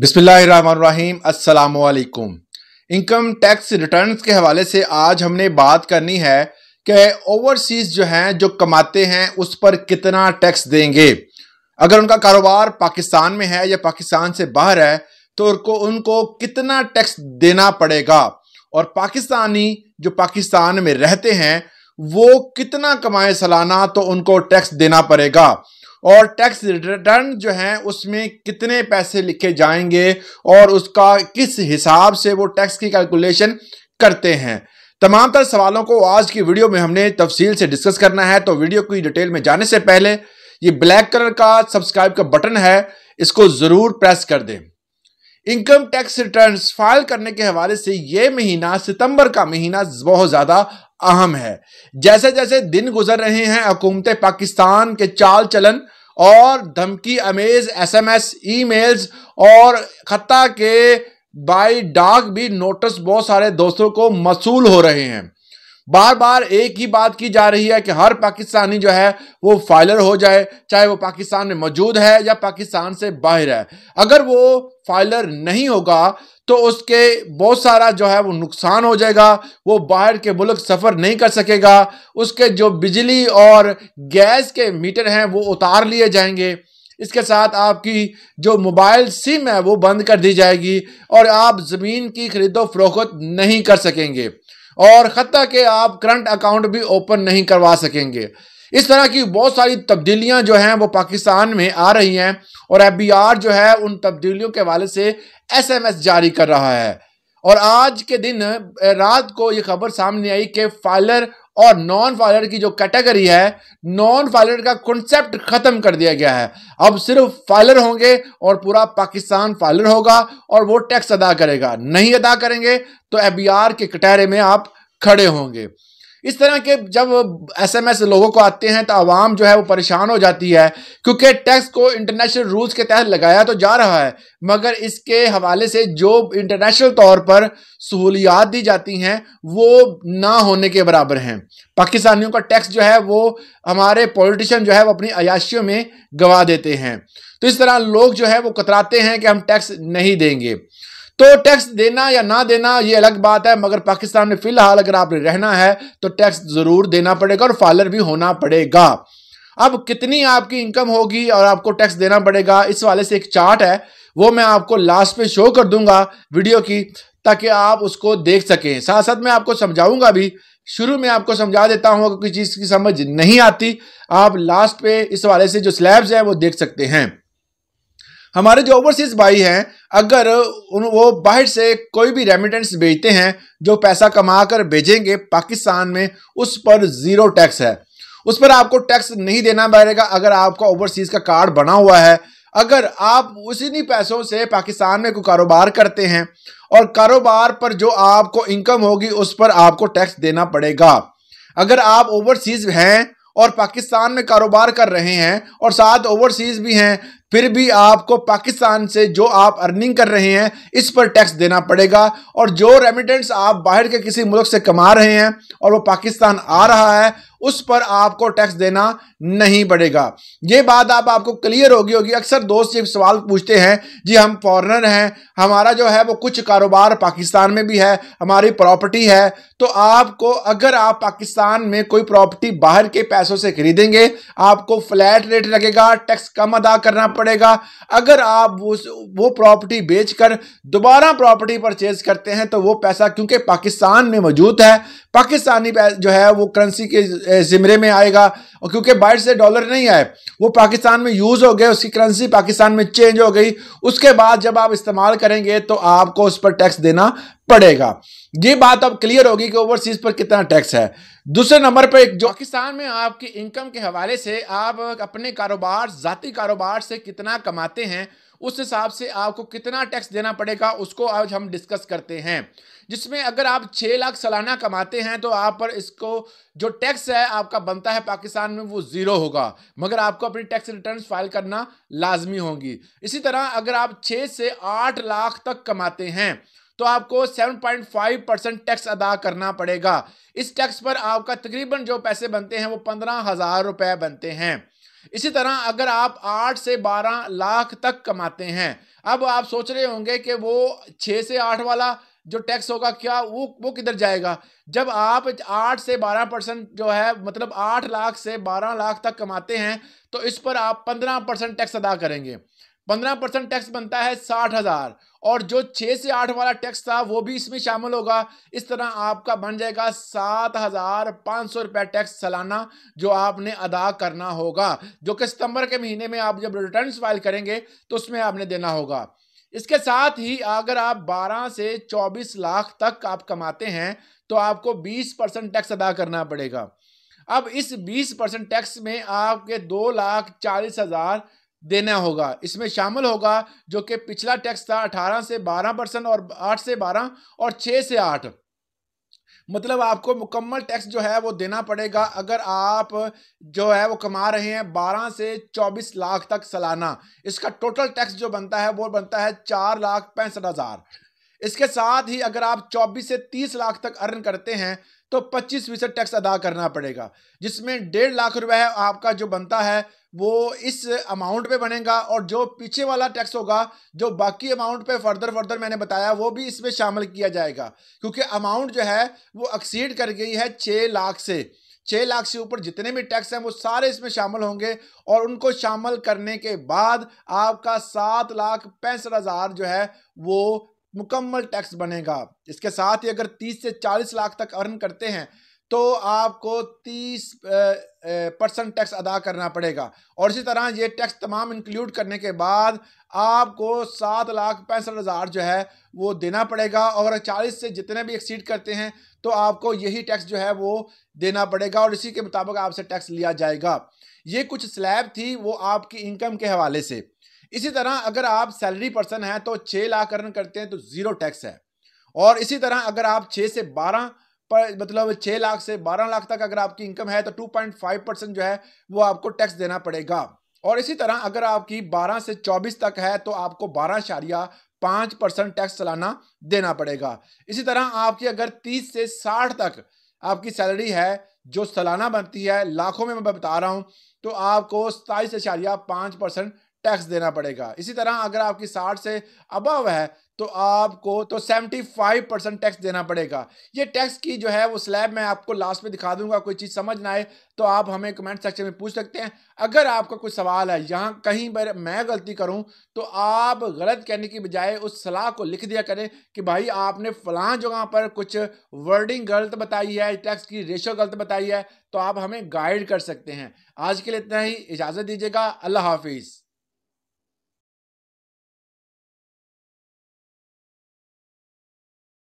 बिस्मिल्लाहिर्रहमानिर्रहीम अस्सलाम income tax returns के हवाले से आज हमने बात करनी है कि ओवरसीज़ जो हैं जो कमाते हैं उस पर कितना टैक्स देंगे अगर उनका कारोबार पाकिस्तान में है या पाकिस्तान से बाहर है तो उनको उनको कितना टैक्स देना पड़ेगा और पाकिस्तानी जो पाकिस्तान में रहते हैं वो कितना कमाए सालाना तो उनको टैक्स देना पड़ेगा और टैक्स रिटर्न जो है उसमें कितने पैसे लिखे जाएंगे और उसका किस हिसाब से वो टैक्स की कैलकुलेशन करते हैं तमाम तर सवालों को आज की वीडियो में हमने तफसील से डिस्कस करना है तो वीडियो की डिटेल में जाने से पहले ये ब्लैक कलर का सब्सक्राइब का बटन है इसको ज़रूर प्रेस कर दें इनकम टैक्स रिटर्न्स फाइल करने के हवाले से ये महीना सितंबर का महीना बहुत ज़्यादा अहम है जैसे जैसे दिन गुजर रहे हैं हुकूमत पाकिस्तान के चाल चलन और धमकी अमेज एसएमएस ईमेल्स और खत्ता के बाई डाक भी नोटिस बहुत सारे दोस्तों को मसूल हो रहे हैं बार बार एक ही बात की जा रही है कि हर पाकिस्तानी जो है वो फाइलर हो जाए चाहे वो पाकिस्तान में मौजूद है या पाकिस्तान से बाहर है अगर वो फाइलर नहीं होगा तो उसके बहुत सारा जो है वो नुकसान हो जाएगा वो बाहर के मुल्क सफ़र नहीं कर सकेगा उसके जो बिजली और गैस के मीटर हैं वो उतार लिए जाएंगे इसके साथ आपकी जो मोबाइल सिम है वो बंद कर दी जाएगी और आप ज़मीन की ख़रीदो फरोख्त नहीं कर सकेंगे और ख़त्ता के आप करंट अकाउंट भी ओपन नहीं करवा सकेंगे इस तरह की बहुत सारी तब्दीलियां जो हैं वो पाकिस्तान में आ रही हैं और एफ जो है उन तब्दीलियों के हवाले से एस जारी कर रहा है और आज के दिन रात को ये खबर सामने आई कि फाइलर और नॉन फाइलर की जो कैटेगरी है नॉन फाइलर का कॉन्सेप्ट खत्म कर दिया गया है अब सिर्फ फाइलर होंगे और पूरा पाकिस्तान फाइलर होगा और वो टैक्स अदा करेगा नहीं अदा करेंगे तो एबीआर के कटहरे में आप खड़े होंगे इस तरह के जब एसएमएस लोगों को आते हैं तो आवाम जो है वो परेशान हो जाती है क्योंकि टैक्स को इंटरनेशनल रूल्स के तहत लगाया तो जा रहा है मगर इसके हवाले से जो इंटरनेशनल तौर पर सहूलियात दी जाती हैं वो ना होने के बराबर हैं पाकिस्तानियों का टैक्स जो है वो हमारे पॉलिटिशियन जो है वो अपनी अयाशियों में गवा देते हैं तो इस तरह लोग जो है वो कतराते हैं कि हम टैक्स नहीं देंगे तो टैक्स देना या ना देना ये अलग बात है मगर पाकिस्तान में फिलहाल अगर आपने रहना है तो टैक्स जरूर देना पड़ेगा और फालर भी होना पड़ेगा अब कितनी आपकी इनकम होगी और आपको टैक्स देना पड़ेगा इस वाले से एक चार्ट है वो मैं आपको लास्ट पे शो कर दूंगा वीडियो की ताकि आप उसको देख सकें साथ साथ मैं आपको समझाऊंगा भी शुरू में आपको समझा देता हूं अगर चीज़ की समझ नहीं आती आप लास्ट पे इस वाले से जो स्लैब्स हैं वो देख सकते हैं हमारे जो ओवरसीज भाई हैं अगर उन वो बाहर से कोई भी रेमिटेंस भेजते हैं जो पैसा कमा कर भेजेंगे पाकिस्तान में उस पर ज़ीरो टैक्स है उस पर आपको टैक्स नहीं देना पड़ेगा अगर आपका ओवरसीज़ का कार्ड बना हुआ है अगर आप उसी पैसों से पाकिस्तान में कोई कारोबार करते हैं और कारोबार पर जो आपको इनकम होगी उस पर आपको टैक्स देना पड़ेगा अगर आप ओवरसीज हैं और पाकिस्तान में कारोबार कर रहे हैं और साथ ओवरसीज भी हैं फिर भी आपको पाकिस्तान से जो आप अर्निंग कर रहे हैं इस पर टैक्स देना पड़ेगा और जो रेमिटेंस आप बाहर के किसी मुल्क से कमा रहे हैं और वो पाकिस्तान आ रहा है उस पर आपको टैक्स देना नहीं पड़ेगा ये बात आप आपको क्लियर होगी होगी अक्सर दोस्त ये सवाल पूछते हैं जी हम फॉरेनर हैं हमारा जो है वो कुछ कारोबार पाकिस्तान में भी है हमारी प्रॉपर्टी है तो आपको अगर आप पाकिस्तान में कोई प्रॉपर्टी बाहर के पैसों से खरीदेंगे आपको फ्लैट रेट लगेगा टैक्स कम अदा करना पड़ेगा अगर आप उस वो प्रॉपर्टी बेचकर दोबारा प्रॉपर्टी परचेज करते हैं तो वो पैसा क्योंकि पाकिस्तान में मौजूद है पाकिस्तानी जो है वो करेंसी के ज़िमरे में आएगा और क्योंकि बाहर से डॉलर नहीं आए वो पाकिस्तान में यूज़ हो गए उसकी करेंसी पाकिस्तान में चेंज हो गई उसके बाद जब आप इस्तेमाल करेंगे तो आपको उस पर टैक्स देना पड़ेगा ये बात अब क्लियर होगी कि ओवरसीज पर कितना टैक्स है दूसरे नंबर पर जो पाकिस्तान में आपकी इनकम के हवाले से आप अपने कारोबार ज़ाती कारोबार से कितना कमाते हैं उस हिसाब से आपको कितना टैक्स देना पड़ेगा उसको आज हम डिस्कस करते हैं जिसमें अगर आप छः लाख सालाना कमाते हैं तो आप पर इसको जो टैक्स है आपका बनता है पाकिस्तान में वो ज़ीरो होगा मगर आपको अपनी टैक्स रिटर्न फाइल करना लाजमी होगी इसी तरह अगर आप छः से आठ लाख तक कमाते हैं तो आपको 7.5 परसेंट टैक्स अदा करना पड़ेगा इस टैक्स पर आपका तकरीबन जो पैसे बनते हैं वो पंद्रह हज़ार रुपए बनते हैं इसी तरह अगर आप आठ से बारह लाख तक कमाते हैं अब आप सोच रहे होंगे कि वो छः से आठ वाला जो टैक्स होगा क्या वो वो किधर जाएगा जब आप आठ से बारह परसेंट जो है मतलब आठ लाख से बारह लाख तक कमाते हैं तो इस पर आप पंद्रह परसेंट टैक्स अदा करेंगे पंद्रह परसेंट टैक्स बनता है साठ हज़ार और जो छः से आठ वाला टैक्स था वो भी इसमें शामिल होगा इस तरह आपका बन जाएगा सात हज़ार पाँच सौ रुपये टैक्स सालाना जो आपने अदा करना होगा जो कि सितंबर के महीने में आप जब रिटर्न फाइल करेंगे तो उसमें आपने देना होगा इसके साथ ही अगर आप 12 से 24 लाख तक आप कमाते हैं तो आपको 20 परसेंट टैक्स अदा करना पड़ेगा अब इस 20 परसेंट टैक्स में आपके दो लाख चालीस हज़ार देना होगा इसमें शामिल होगा जो कि पिछला टैक्स था 18 से 12 परसेंट और 8 से 12 और 6 से 8 मतलब आपको मुकम्मल टैक्स जो है वो देना पड़ेगा अगर आप जो है वो कमा रहे हैं 12 से 24 लाख तक सालाना इसका टोटल टैक्स जो बनता है वो बनता है चार लाख पैंसठ हज़ार इसके साथ ही अगर आप 24 से 30 लाख तक अर्न करते हैं तो 25 फीसद टैक्स अदा करना पड़ेगा जिसमें डेढ़ लाख रुपए आपका जो बनता है वो इस अमाउंट पे बनेगा और जो पीछे वाला टैक्स होगा जो बाकी अमाउंट पे फर्दर फर्दर मैंने बताया वो भी इसमें शामिल किया जाएगा क्योंकि अमाउंट जो है वो एक्सीड कर गई है छः लाख से छः लाख से ऊपर जितने भी टैक्स हैं वो सारे इसमें शामिल होंगे और उनको शामिल करने के बाद आपका सात लाख पैंसठ हज़ार जो है वो मुकम्मल टैक्स बनेगा इसके साथ ही अगर 30 से 40 लाख तक अर्न करते हैं तो आपको 30 परसेंट टैक्स अदा करना पड़ेगा और इसी तरह ये टैक्स तमाम इंक्लूड करने के बाद आपको सात लाख पैंसठ हज़ार जो है वो देना पड़ेगा और चालीस से जितने भी एक्सीड करते हैं तो आपको यही टैक्स जो है वो देना पड़ेगा और इसी के मुताबिक आपसे टैक्स लिया जाएगा ये कुछ स्लैब थी वो आपकी इनकम के हवाले से इसी तरह अगर आप सैलरी पर्सन हैं तो छः लाख अर्न करते हैं तो ज़ीरो टैक्स है और इसी तरह अगर आप छः से बारह पर मतलब छः लाख से बारह लाख तक अगर आपकी इनकम है तो टू पॉइंट फाइव परसेंट जो है वो आपको टैक्स देना पड़ेगा और इसी तरह अगर आपकी बारह से चौबीस तक है तो आपको बारह शारिया पाँच परसेंट टैक्स सालाना देना पड़ेगा इसी तरह आपकी अगर तीस से साठ तक आपकी सैलरी है जो सालाना बनती है लाखों में मैं बता रहा हूँ तो आपको सताईस अशारिया पाँच परसेंट टैक्स देना पड़ेगा इसी तरह अगर आपकी साठ से अबव है तो आपको तो सेवेंटी फाइव परसेंट टैक्स देना पड़ेगा ये टैक्स की जो है वो स्लैब मैं आपको लास्ट में दिखा दूंगा कोई चीज़ समझ ना आए तो आप हमें कमेंट सेक्शन में पूछ सकते हैं अगर आपका कोई सवाल है यहाँ कहीं पर मैं गलती करूँ तो आप गलत कहने की बजाय उस सलाह को लिख दिया करें कि भाई आपने फलां जगह पर कुछ वर्डिंग गलत बताई है टैक्स की रेशो गलत बताई है तो आप हमें गाइड कर सकते हैं आज के लिए इतना ही इजाज़त दीजिएगा अल्लाह हाफिज़